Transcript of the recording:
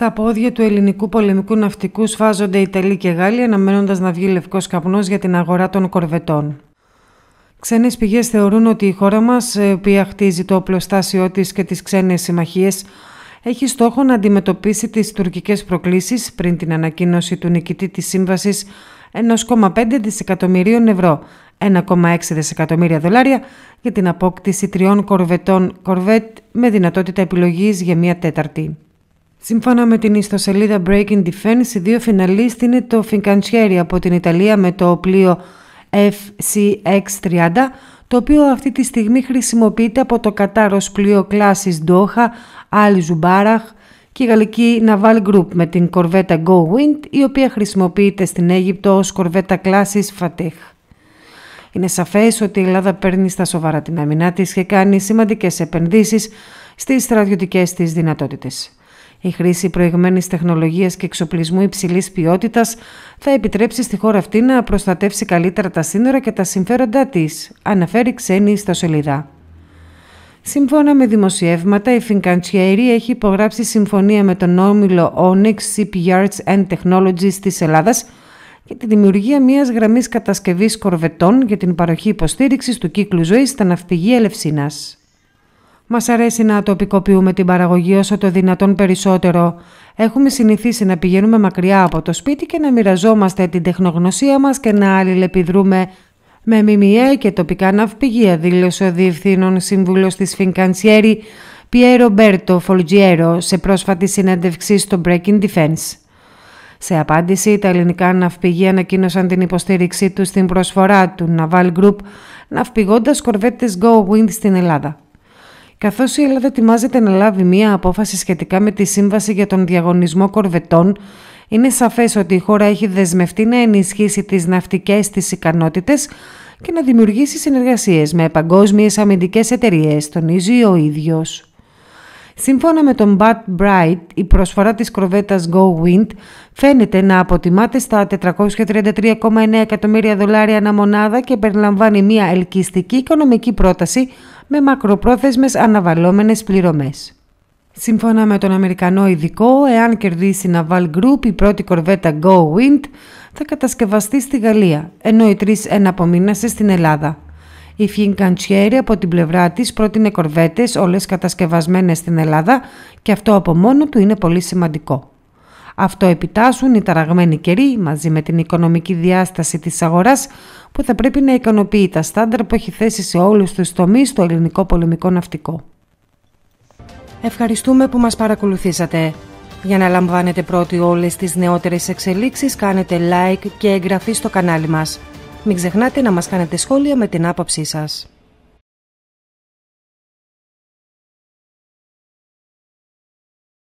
Στα πόδια του ελληνικού πολεμικού ναυτικού σφάζονται Ιταλοί και Γάλλοι, αναμένοντας να βγει λευκός καπνός για την αγορά των κορβετών. Ξένες πηγές θεωρούν ότι η χώρα μας, ε, η οποία χτίζει το οπλοστάσιό της και τις ξένες συμμαχίες, έχει στόχο να αντιμετωπίσει τις τουρκικές προκλήσεις πριν την ανακοίνωση του νικητή της σύμβασης 1,5 δισεκατομμυρίων ευρώ, 1,6 δισεκατομμύρια δολάρια για την απόκτηση τριών κορβετών κορβέτ με δυνατότητα επιλογής για μία τέταρτη. Σύμφωνα με την ιστοσελίδα Breaking Defense, οι δύο φιναλίστ είναι το Φιγκαντσιέρι από την Ιταλία με το πλοίο FCX-30, το οποίο αυτή τη στιγμή χρησιμοποιείται από το κατάρος πλοίο κλάσης Ντόχα, Αλ Ζουμπάραχ και η γαλλική Naval Group με την κορβέτα Go Wind, η οποία χρησιμοποιείται στην Αίγυπτο ως κορβέτα κλάσης Φατέχ. Είναι σαφές ότι η Ελλάδα παίρνει στα σοβαρά την αμυνά της και κάνει σημαντικές επενδύσεις στις στρατιωτικές της δυνατότητες. Η χρήση προηγμένης τεχνολογίας και εξοπλισμού υψηλής ποιότητας θα επιτρέψει στη χώρα αυτή να προστατεύσει καλύτερα τα σύνορα και τα συμφέροντά της, αναφέρει ξένη ιστοσελίδα. Σύμφωνα με δημοσιεύματα, η Φινκαντσιέρη έχει υπογράψει συμφωνία με τον όμιλο Onyx Shipyards and Technologies της Ελλάδας για τη δημιουργία μιας γραμμής κατασκευής κορβετών για την παροχή υποστήριξης του κύκλου ζωής στα ναυπηγεία Ελευσίνας. Μας αρέσει να τοπικοποιούμε την παραγωγή όσο το δυνατόν περισσότερο. Έχουμε συνηθίσει να πηγαίνουμε μακριά από το σπίτι και να μοιραζόμαστε την τεχνογνωσία μας και να αλληλεπιδρούμε με μιμιέ και τοπικά ναυπηγεία, δήλωσε ο Διευθύνων Σύμβουλος της Φινκανσιέρη Πιέρο Μπέρτο Φολτζιέρο σε πρόσφατη συνέντευξη στο Breaking Defense. Σε απάντηση, τα ελληνικά ναυπηγεία ανακοίνωσαν την υποστήριξή τους στην προσφορά του Naval Group, ναυπηγώντας κορβέτες Go Wind στην Ελλάδα καθώς η Ελλάδα ετοιμάζεται να λάβει μία απόφαση σχετικά με τη σύμβαση για τον διαγωνισμό κορβετών, είναι σαφές ότι η χώρα έχει δεσμευτεί να ενισχύσει τις ναυτικές της ικανότητες και να δημιουργήσει συνεργασίες με παγκόσμιες αμυντικές εταιρείες, τονίζει ο ίδιος. Σύμφωνα με τον Bud Bright, η προσφορά της κορβέτας Go Wind φαίνεται να αποτιμάται στα 433,9 εκατομμύρια δολάρια ανά μονάδα και περιλαμβάνει μια ελκυστική οικονομική πρόταση με μακροπρόθεσμες αναβαλλόμενες πληρωμές. Σύμφωνα με τον Αμερικανό ειδικό, εάν κερδίσει η Naval Group, η πρώτη κορβέτα Go Wind θα κατασκευαστεί στη Γαλλία, ενώ οι τρεις εναπομείνασε στην Ελλάδα. Η Φινκαντσιέρη από την πλευρά της πρότεινε κορβέτες όλες κατασκευασμένες στην Ελλάδα και αυτό από μόνο του είναι πολύ σημαντικό. Αυτό επιτάσσουν οι ταραγμένοι καιροί μαζί με την οικονομική διάσταση της αγοράς που θα πρέπει να ικανοποιεί τα στάνταρ που έχει θέσει σε όλους τους τομείς το ελληνικό πολεμικό ναυτικό. Ευχαριστούμε που μας παρακολουθήσατε. Για να λαμβάνετε πρώτοι όλες τις νεότερες εξελίξεις κάνετε like και εγγραφή στο κανάλι μας. Μην ξεχνάτε να μας κάνετε σχόλια με την άποψή σας.